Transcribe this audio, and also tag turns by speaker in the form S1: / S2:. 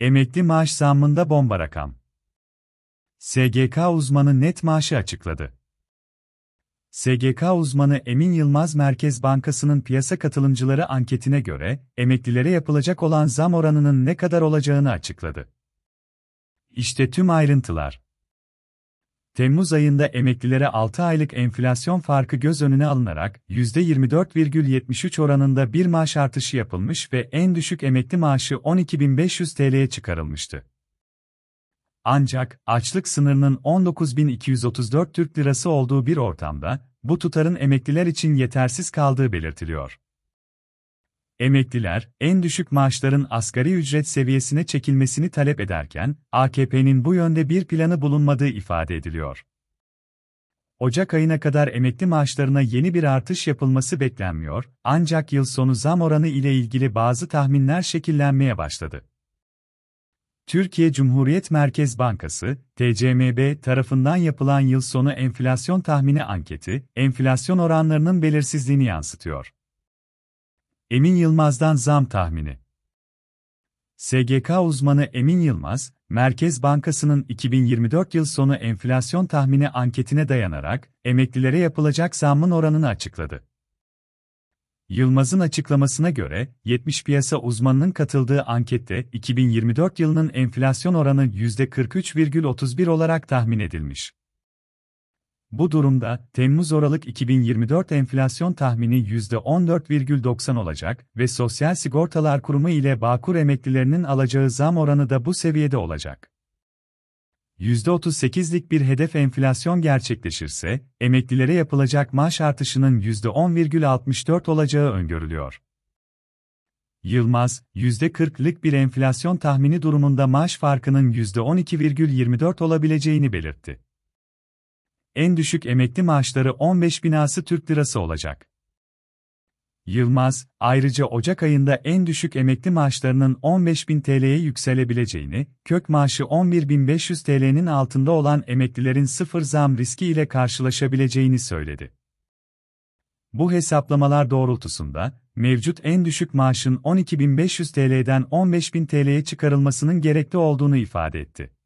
S1: Emekli maaş zammında bomba rakam. SGK uzmanı net maaşı açıkladı. SGK uzmanı Emin Yılmaz Merkez Bankası'nın piyasa katılımcıları anketine göre emeklilere yapılacak olan zam oranının ne kadar olacağını açıkladı. İşte tüm ayrıntılar. Temmuz ayında emeklilere 6 aylık enflasyon farkı göz önüne alınarak %24,73 oranında bir maaş artışı yapılmış ve en düşük emekli maaşı 12.500 TL'ye çıkarılmıştı. Ancak açlık sınırının 19.234 Türk Lirası olduğu bir ortamda bu tutarın emekliler için yetersiz kaldığı belirtiliyor emekliler, en düşük maaşların asgari ücret seviyesine çekilmesini talep ederken, AKP'nin bu yönde bir planı bulunmadığı ifade ediliyor. Ocak ayına kadar emekli maaşlarına yeni bir artış yapılması beklenmiyor, ancak yıl sonu zam oranı ile ilgili bazı tahminler şekillenmeye başladı. Türkiye Cumhuriyet Merkez Bankası, TCMB tarafından yapılan yıl sonu enflasyon tahmini anketi, enflasyon oranlarının belirsizliğini yansıtıyor. Emin Yılmaz'dan zam tahmini. SGK uzmanı Emin Yılmaz, Merkez Bankası'nın 2024 yıl sonu enflasyon tahmini anketine dayanarak emeklilere yapılacak zammın oranını açıkladı. Yılmaz'ın açıklamasına göre, 70 piyasa uzmanının katıldığı ankette 2024 yılının enflasyon oranı %43,31 olarak tahmin edilmiş. Bu durumda, temmuz oralık 2024 enflasyon tahmini %14,90 olacak ve Sosyal Sigortalar Kurumu ile Bağkur emeklilerinin alacağı zam oranı da bu seviyede olacak. %38'lik bir hedef enflasyon gerçekleşirse, emeklilere yapılacak maaş artışının %10,64 olacağı öngörülüyor. Yılmaz, %40'lık bir enflasyon tahmini durumunda maaş farkının %12,24 olabileceğini belirtti en düşük emekli maaşları 15 binası Türk lirası olacak. Yılmaz, ayrıca Ocak ayında en düşük emekli maaşlarının 15.000 TL'ye yükselebileceğini, kök maaşı 11.500 TL'nin altında olan emeklilerin sıfır zam riski ile karşılaşabileceğini söyledi. Bu hesaplamalar doğrultusunda, mevcut en düşük maaşın 12.500 TL'den 15.000 TL'ye çıkarılmasının gerekli olduğunu ifade etti.